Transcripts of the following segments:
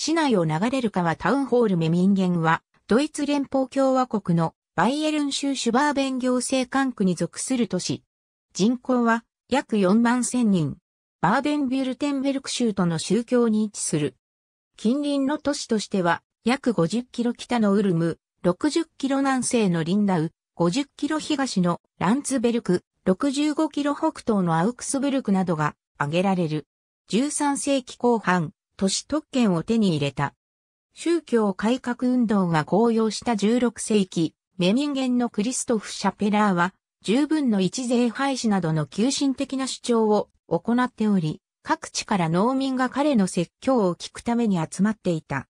市内を流れる川タウンホールメミンゲンは、ドイツ連邦共和国のバイエルン州シュバーベン行政管区に属する都市。人口は約4万千人。バーベンビュルテンベルク州との宗教に位置する。近隣の都市としては、約50キロ北のウルム、60キロ南西のリンダウ、50キロ東のランツベルク、65キロ北東のアウクスブルクなどが挙げられる。13世紀後半、都市特権を手に入れた。宗教改革運動が高揚した16世紀、メミンゲンのクリストフ・シャペラーは、十分の一税廃止などの急進的な主張を行っており、各地から農民が彼の説教を聞くために集まっていた。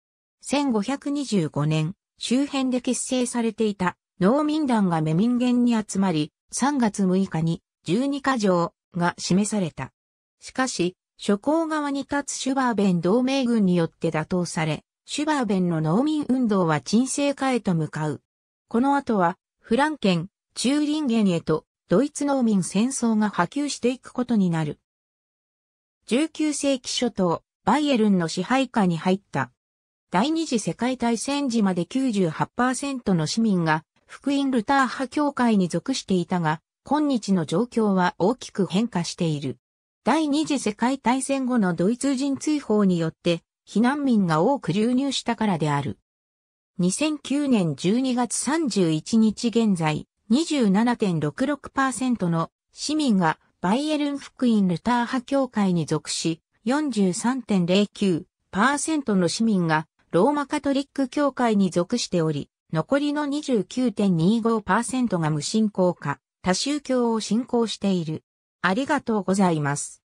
1525年、周辺で結成されていた農民団がメミンゲンに集まり、3月6日に12カ条が示された。しかし、諸行側に立つシュバーベン同盟軍によって打倒され、シュバーベンの農民運動は沈静化へと向かう。この後は、フランケン、チューリンゲンへと、ドイツ農民戦争が波及していくことになる。19世紀初頭、バイエルンの支配下に入った。第二次世界大戦時まで98%の市民が、福音ルター派教会に属していたが、今日の状況は大きく変化している。第二次世界大戦後のドイツ人追放によって避難民が多く流入したからである。2009年12月31日現在27.66%の市民がバイエルン福音ルター派協会に属し43.09%の市民がローマカトリック協会に属しており、残りの29.25%が無信仰か、多宗教を信仰している。ありがとうございます。